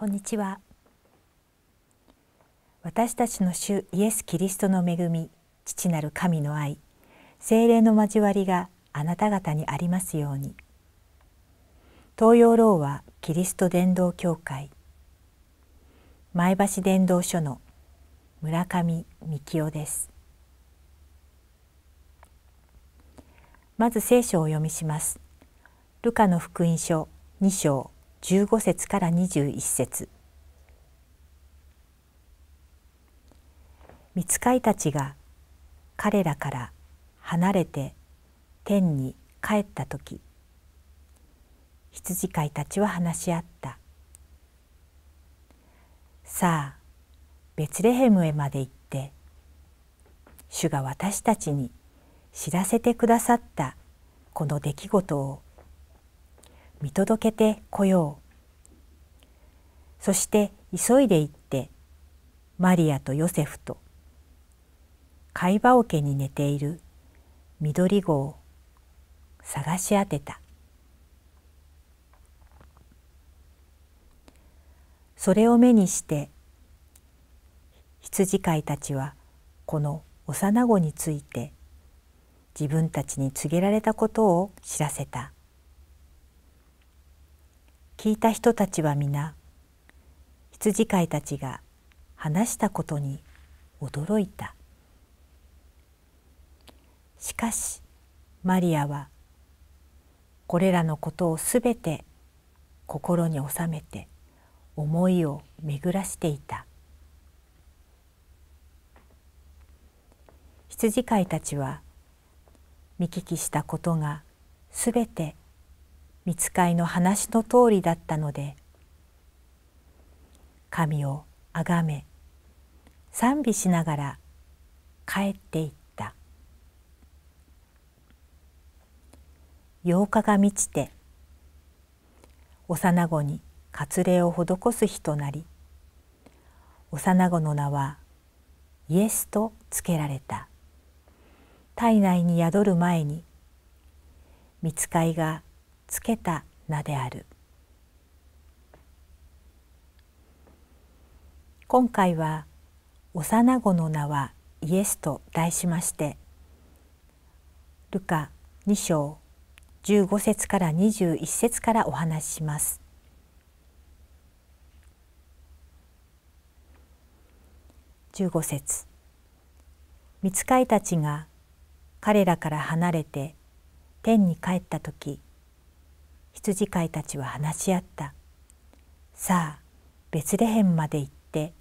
こんにちは私たちの主イエス・キリストの恵み父なる神の愛精霊の交わりがあなた方にありますように東洋ローはキリスト伝道協会前橋伝道所の村上幹夫ですまず聖書をお読みしますルカの福音書2章15節から21節御使いたちが彼らから離れて天に帰った時羊飼いたちは話し合った「さあベツレヘムへまで行って主が私たちに知らせてくださったこの出来事を見届けてこよう。そして急いで行ってマリアとヨセフと貝羽桶に寝ている緑子を探し当てた。それを目にして羊飼いたちはこの幼子について自分たちに告げられたことを知らせた。聞いた人たちは皆羊飼いたちが話したことに驚いたしかしマリアはこれらのことをすべて心に収めて思いを巡らしていた羊飼いたちは見聞きしたことがすべて見つかいの話の通りだったので神をあがめ賛美しながら帰っていった8日が満ちて幼子に割礼を施す日となり幼子の名はイエスと付けられた体内に宿る前に見つかいがつけた名である今回は幼子の名はイエスと題しましてルカ2章15節から21節からお話しします。15節御使いたちが彼らから離れて天に帰った時羊飼いたちは話し合った。さあベツレヘムまで行って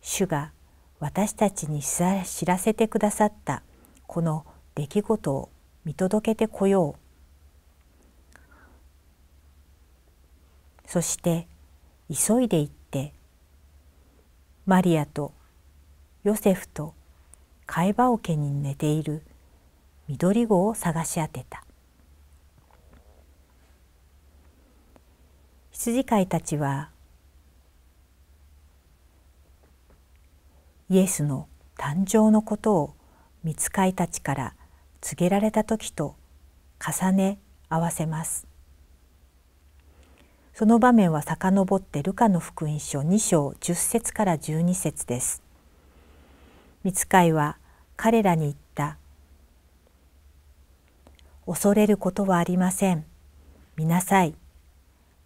主が私たちに知らせてくださったこの出来事を見届けてこよう。そして急いで行ってマリアとヨセフと貝羽桶に寝ている緑子を探し当てた。羊飼いたちはイエスの誕生のことを見つかいたちから告げられた時と重ね合わせます。その場面は遡ってルカの福音書2章10節から12節です。見つかいは彼らに言った。恐れることはありません。見なさい。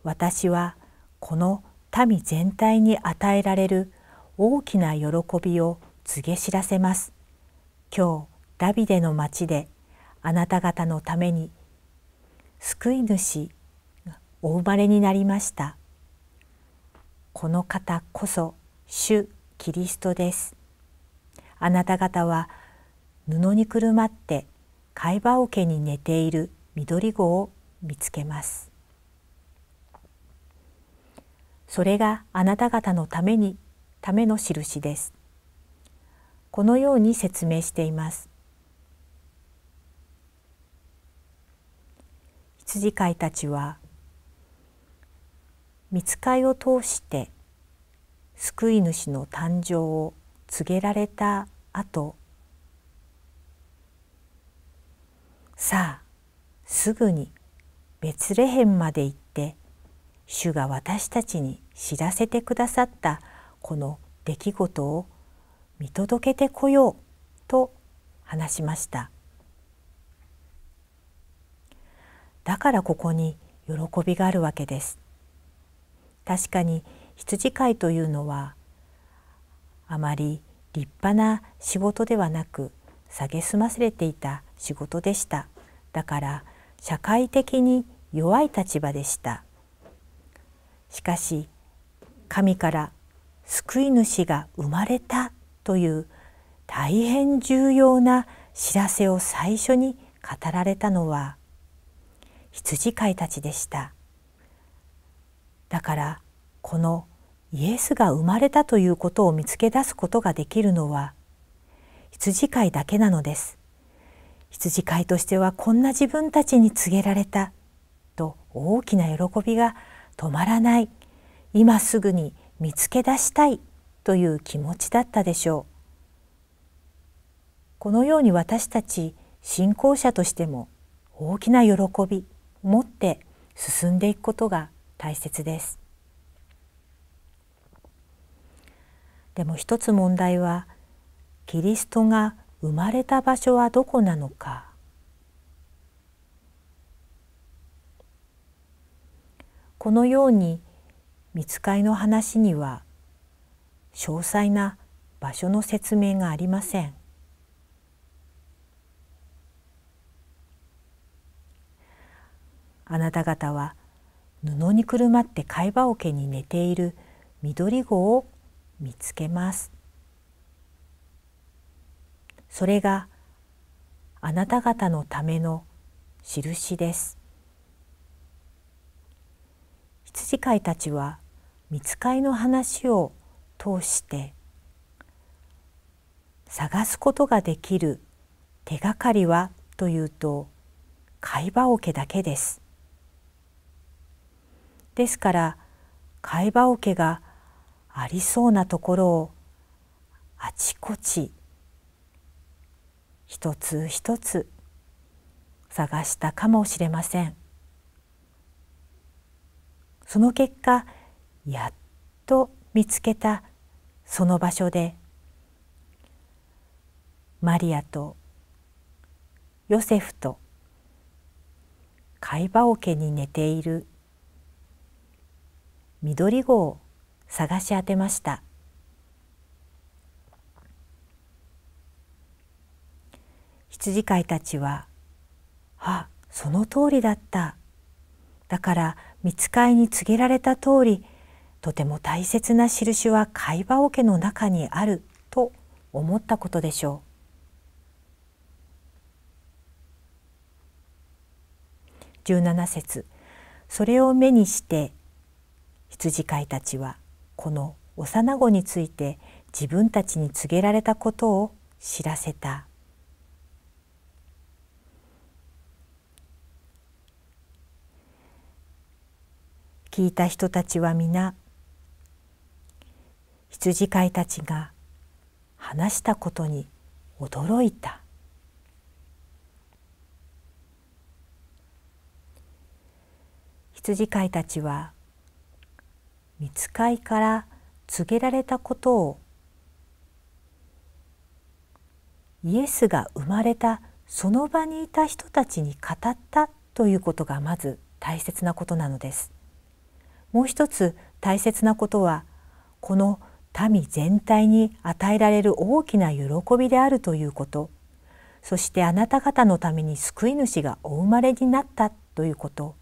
私はこの民全体に与えられる大きな喜びを告げ知らせます。今日ダビデの町であなた方のために救い主お生まれになりました。この方こそ主キリストです。あなた方は布にくるまって貝羽桶に寝ている緑子を見つけます。それがあなた方のためにための印です。このように説明しています。羊飼いたちは見つかいを通して救い主の誕生を告げられた後さあすぐにベツレヘムまで行って主が私たちに知らせてくださったこの出来事を見届けてこようと話しましただからここに喜びがあるわけです確かに羊飼いというのはあまり立派な仕事ではなく蔑まされていた仕事でしただから社会的に弱い立場でしたしかし神から救い主が生まれたという大変重要な知らせを最初に語られたのは羊飼いたちでしただからこのイエスが生まれたということを見つけ出すことができるのは羊飼いだけなのです羊飼いとしてはこんな自分たちに告げられたと大きな喜びが止まらない今すぐに見つけ出したいという気持ちだったでしょうこのように私たち信仰者としても大きな喜び持って進んでいくことが大切ですでも一つ問題はキリストが生まれた場所はどこなのかこのように見つかりの話には詳細な場所の説明がありません。あなた方は布にくるまって貝羽桶に寝ている緑子を見つけます。それがあなた方のための印です。羊飼いたちは見つかりの話を通して探すことができる手がかりはというと貝羽桶だけです。ですから貝羽桶がありそうなところをあちこち一つ一つ探したかもしれません。その結果やっと見つけたその場所でマリアとヨセフと貝羽桶に寝ている緑子を探し当てました羊飼いたちは「あその通りだった」だから見つかいに告げられた通りとても大切な印は会話桶の中にあると思ったことでしょう。17節それを目にして羊飼いたちはこの幼子について自分たちに告げられたことを知らせた聞いた人たちは皆羊飼いたちが話したことに驚いた羊飼いたちは見つかいから告げられたことをイエスが生まれたその場にいた人たちに語ったということがまず大切なことなのです。もう一つ大切なことはこの民全体に与えられる大きな喜びであるということそしてあなた方のために救い主がお生まれになったということ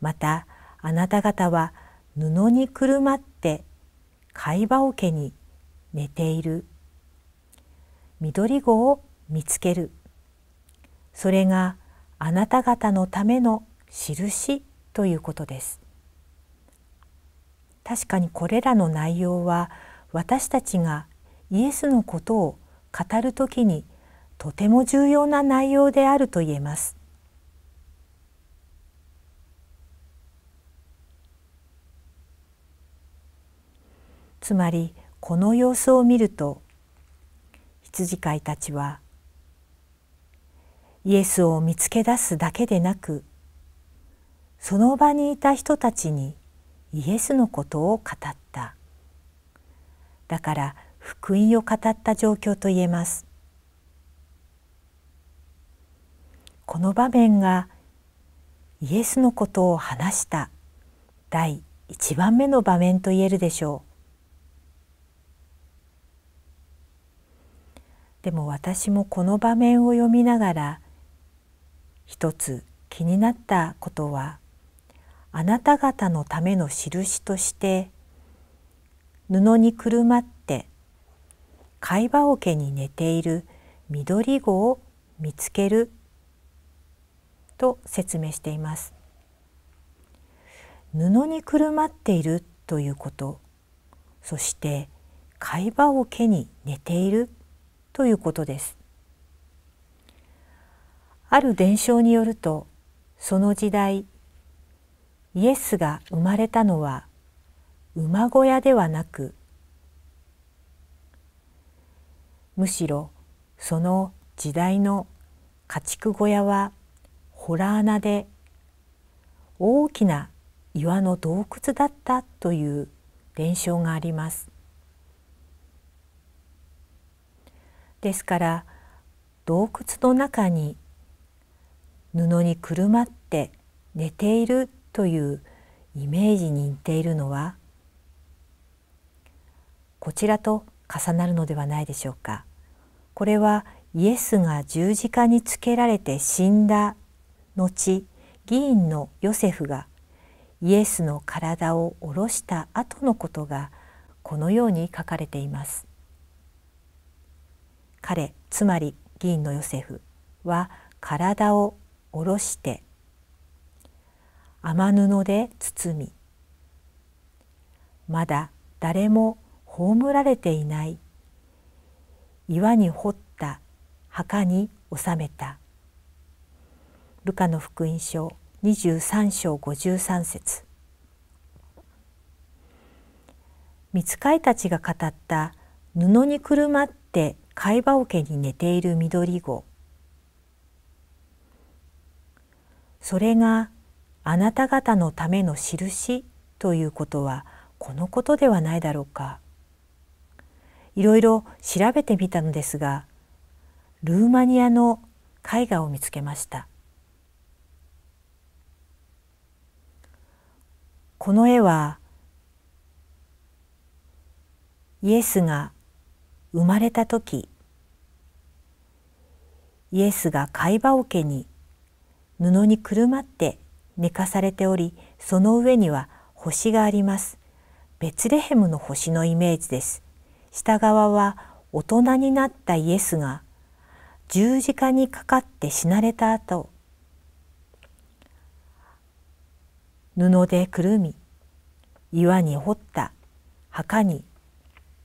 またあなた方は布にくるまって貝羽桶に寝ている緑子を見つけるそれがあなた方のための印ということです確かにこれらの内容は私たちがイエスのことを語るときにとても重要な内容であると言えます。つまりこの様子を見ると羊飼いたちはイエスを見つけ出すだけでなくその場にいた人たちにイエスのことを語っただから福音を語った状況と言えますこの場面がイエスのことを話した第一番目の場面と言えるでしょうでも私もこの場面を読みながら一つ気になったことはあなた方のための印として布にくるまって貝羽桶に寝ている緑子を見つけると説明しています。布にくるまっているということそして貝羽桶に寝ているということです。ある伝承によるとその時代イエスが生まれたのは馬小屋ではなくむしろその時代の家畜小屋は洞穴で大きな岩の洞窟だったという伝承があります。ですから洞窟の中に布にくるまって寝ているというイメージに似ているのはこちらと重なるのではないでしょうか。これはイエスが十字架につけられて死んだ後議員のヨセフがイエスの体を下ろした後のことがこのように書かれています。彼つまり議員のヨセフは体を下ろして雨布で包みまだ誰も葬られていない岩に掘った墓に納めたルカの福音書23章53節御使いたちが語った布にくるまって貝羽桶に寝ている緑子それがあなた方のための印ということはこのことではないだろうか。いろいろ調べてみたのですがルーマニアの絵画を見つけました。この絵はイエスが生まれた時イエスが貝羽桶に布にくるまって寝かされておりその上には星がありますベツレヘムの星のイメージです下側は大人になったイエスが十字架にかかって死なれた後布でくるみ岩に掘った墓に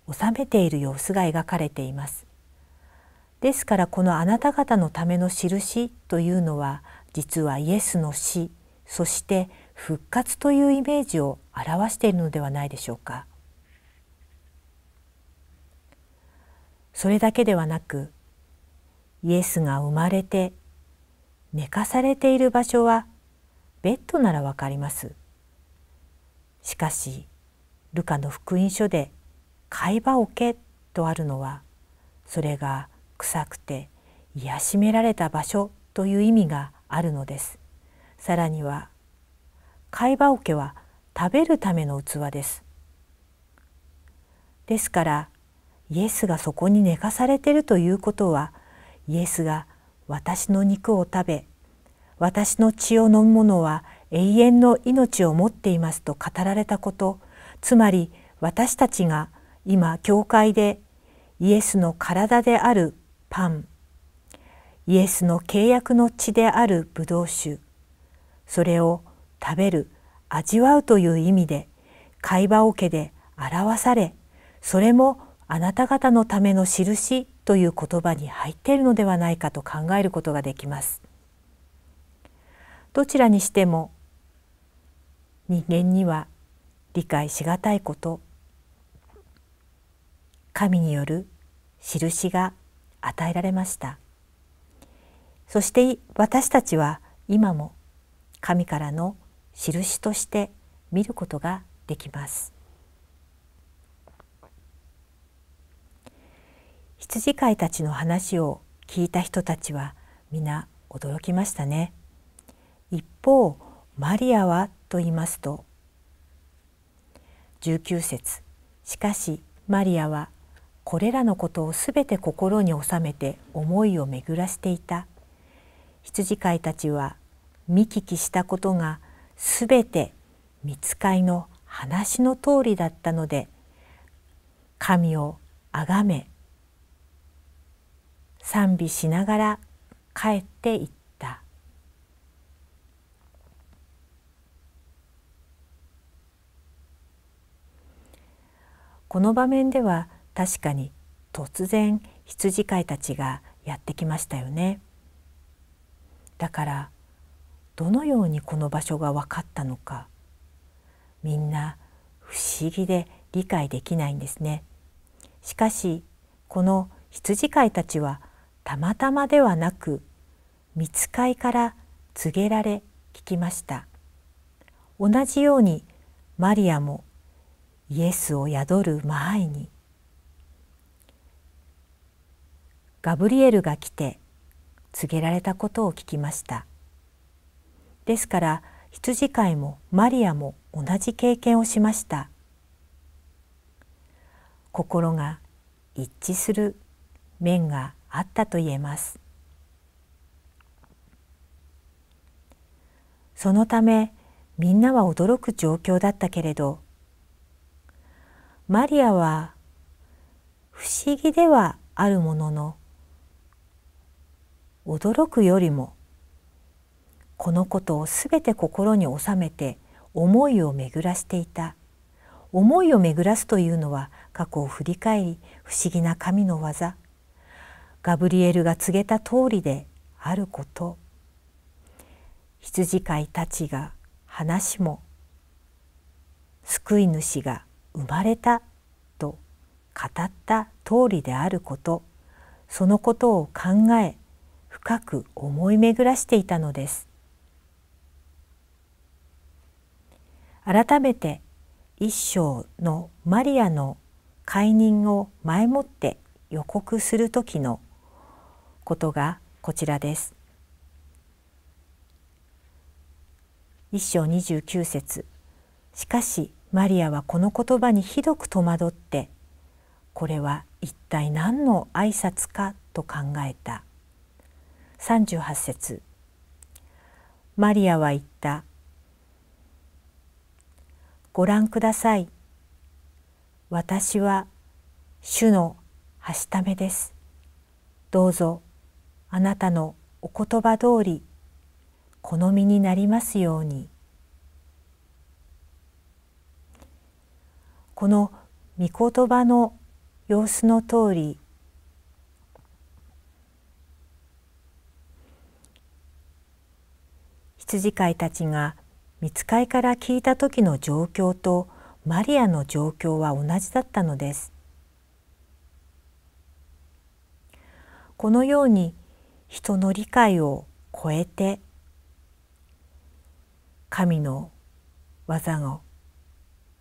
納めている様子が描かれていますですからこのあなた方のための印というのは実はイエスの死そして復活というイメージを表しているのではないでしょうかそれだけではなくイエスが生まれて寝かされている場所はベッドならわかりますしかしルカの福音書で「会話をけ」とあるのはそれが臭くて癒しめられた場所という意味があるのですさらには貝羽桶は食べるための器です。ですからイエスがそこに寝かされているということはイエスが私の肉を食べ私の血を飲む者は永遠の命を持っていますと語られたことつまり私たちが今教会でイエスの体であるパンイエスの契約の血であるブドウ酒それを食べる味わうという意味で会話桶で表されそれもあなた方のための印という言葉に入っているのではないかと考えることができます。どちらにしても人間には理解しがたいこと神による印が与えられましたそして私たちは今も神からの印として見ることができます羊飼いたちの話を聞いた人たちは皆驚きましたね一方マリアはと言いますと19節しかしマリアはこれらのことをすべて心に収めて思いを巡らしていた羊飼いたちは見聞きしたことがすべて見つかいの話の通りだったので神をあがめ賛美しながら帰っていったこの場面では確かに突然羊飼いたちがやってきましたよね。だからどのようにこの場所が分かったのかみんな不思議で理解できないんですね。しかしこの羊飼いたちはたまたまではなく見つかいから告げられ聞きました。同じようにマリアもイエスを宿る前にガブリエルが来て告げられたことを聞きました。ですから羊飼いもマリアも同じ経験をしました心が一致する面があったと言えますそのためみんなは驚く状況だったけれどマリアは不思議ではあるものの驚くよりもこのことをすべて心に収めて思いを巡らしていた思いを巡らすというのは過去を振り返り不思議な神の技ガブリエルが告げた通りであること羊飼いたちが話も救い主が生まれたと語った通りであることそのことを考え深く思い巡らしていたのです改めて一章のマリアの解任を前もって予告する時のことがこちらです。一章29節しかしマリアはこの言葉にひどく戸惑ってこれは一体何の挨拶かと考えた38節マリアは言ったご覧ください。私は主のはしためです。どうぞあなたのお言葉通り好みになりますように。この御言葉の様子の通り羊飼いたちが見つかいから聞いた時の状況とマリアの状況は同じだったのです。このように人の理解を超えて神の技を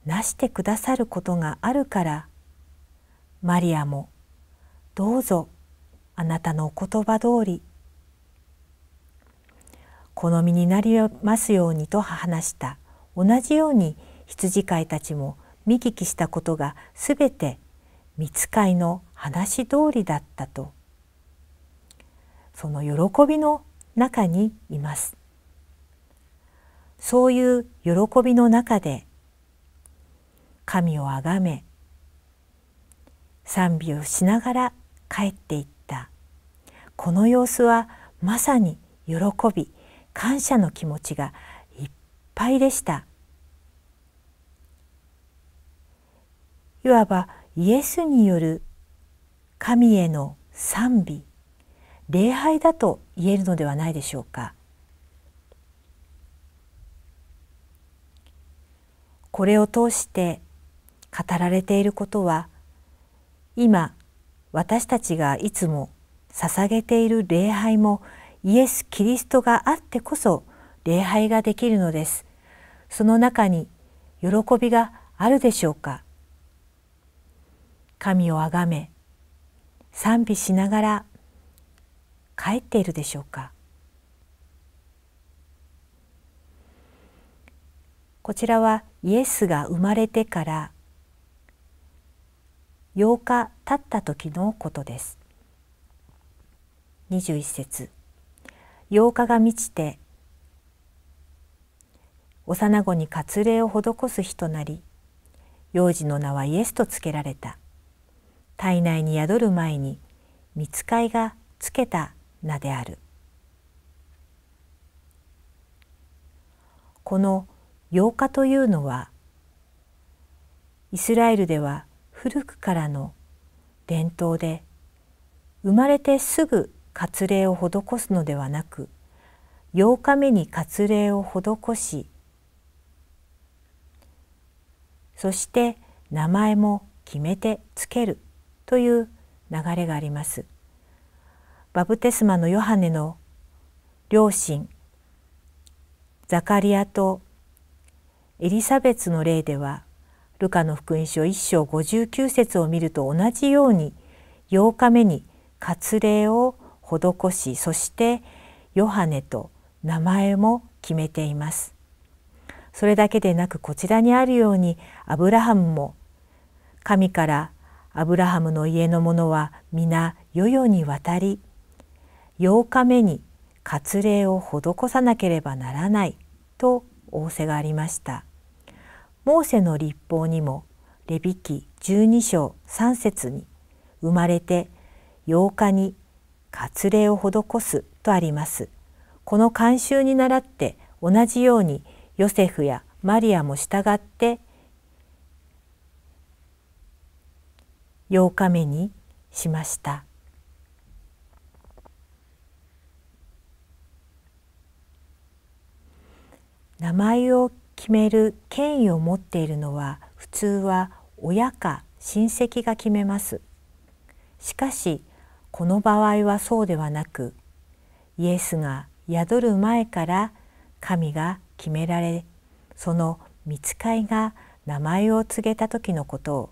なしてくださることがあるからマリアもどうぞあなたのお言葉通り好みになりますようにと話した同じように羊飼いたちも見聞きしたことがすべて見つかいの話通りだったとその喜びの中にいます。そういう喜びの中で神をあがめ賛美をしながら帰っていったこの様子はまさに喜び感謝の気持ちがいっぱいでしたいわばイエスによる神への賛美礼拝だと言えるのではないでしょうかこれを通して語られていることは今私たちがいつも捧げている礼拝もイエス・キリストがあってこそ礼拝ができるのです。その中に喜びがあるでしょうか。神をあがめ賛美しながら帰っているでしょうか。こちらはイエスが生まれてから8日経った時のことです。21節8日が満ちて幼子に割礼を施す日となり幼児の名はイエスと付けられた体内に宿る前に御使いが付けた名であるこの8日というのはイスラエルでは古くからの伝統で生まれてすぐ割礼を施すのではなく8日目に割礼を施しそして名前も決めてつけるという流れがあります。バブテスマのヨハネの両親ザカリアとエリサベツの例ではルカの福音書1章59節を見ると同じように8日目に割礼を施しそしてヨハネと名前も決めています。それだけでなくこちらにあるようにアブラハムも神からアブラハムの家の者は皆世々に渡り8日目に割礼を施さなければならないと仰せがありました。モーセの立法にもレビ記12章3節に生まれて8日に割礼を施すとあります。この慣習に倣って同じようにヨセフやマリアも従って8日目にしました。名前を決める権威を持っているのは普通は親か親戚が決めます。しかしこの場合はそうではなくイエスが宿る前から神が決められその見つかいが名前を告げた時のことを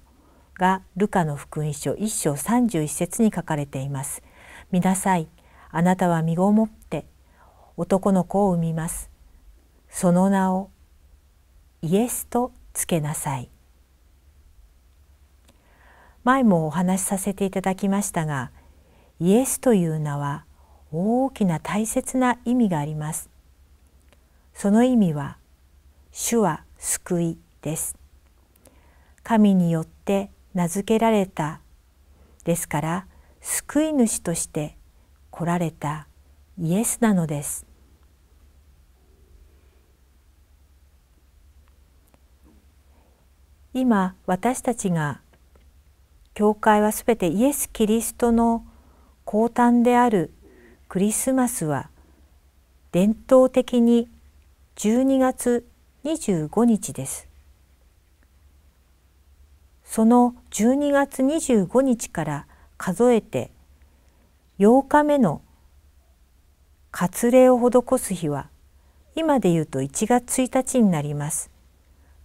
がルカの福音書1章31節に書かれています。見なさい、あなたは身ごもって男の子を産みます。その名をイエスとつけなさい。前もお話しさせていただきましたが、イエスという名は大きな大切な意味があります。その意味は、主は救いです。神によって名付けられた、ですから救い主として来られたイエスなのです。今私たちが教会はすべてイエス・キリストの高誕であるクリスマスは伝統的に12月25日です。その12月25日から数えて8日目の割礼を施す日は今で言うと1月1日になります。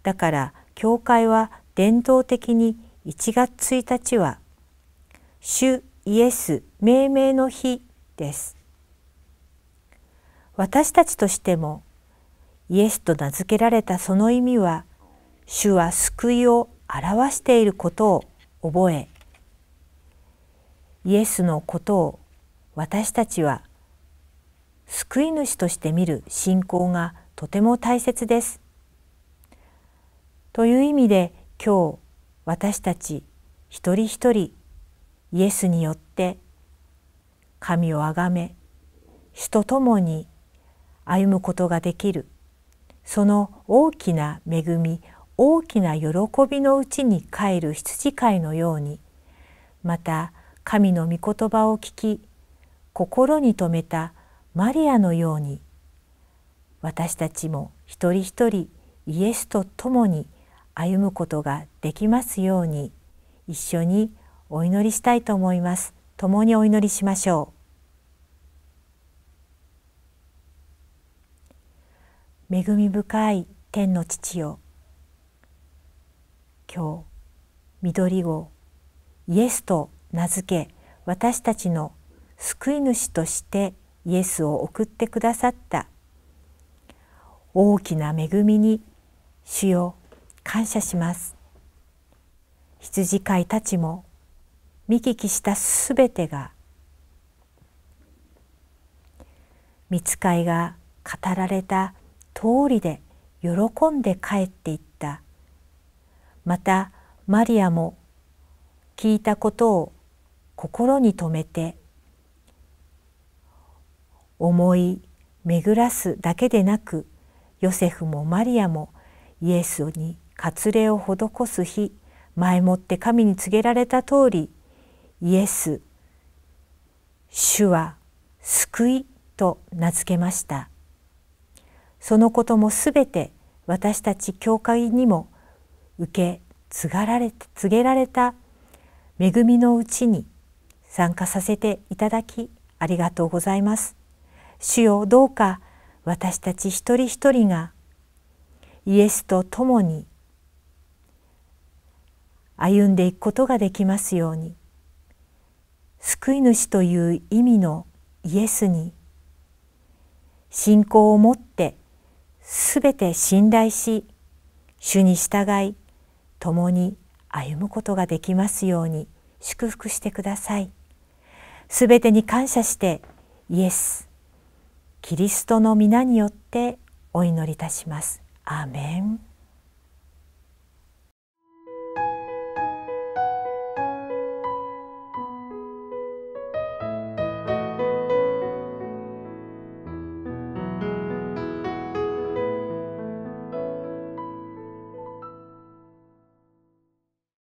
だから教会は伝統的に1月1日は主イエス命名の日です私たちとしてもイエスと名付けられたその意味は主は救いを表していることを覚えイエスのことを私たちは救い主として見る信仰がとても大切です。という意味で今日私たち一人一人イエスによって神をあがめ死と共に歩むことができるその大きな恵み大きな喜びのうちに帰る羊飼いのようにまた神の御言葉を聞き心に留めたマリアのように私たちも一人一人イエスと共に歩むことができますように一緒にお祈りしたいと思います。共にお祈りしましょう。恵み深い天の父よ、今日、緑をイエスと名付け、私たちの救い主としてイエスを送ってくださった大きな恵みに主よ感謝します。羊飼いたちも見聞きしたすべてが見つかいが語られた通りで喜んで帰っていったまたマリアも聞いたことを心に留めて思い巡らすだけでなくヨセフもマリアもイエスに割礼を施す日前もって神に告げられた通りイエス主は救いと名付けましたそのこともすべて私たち教会にも受け継がられ告げられた恵みのうちに参加させていただきありがとうございます。主よどうか私たち一人一人がイエスと共に歩んでいくことができますように救い主という意味のイエスに信仰を持ってすべて信頼し主に従い共に歩むことができますように祝福してください。すべてに感謝してイエスキリストの皆によってお祈りいたします。アーメン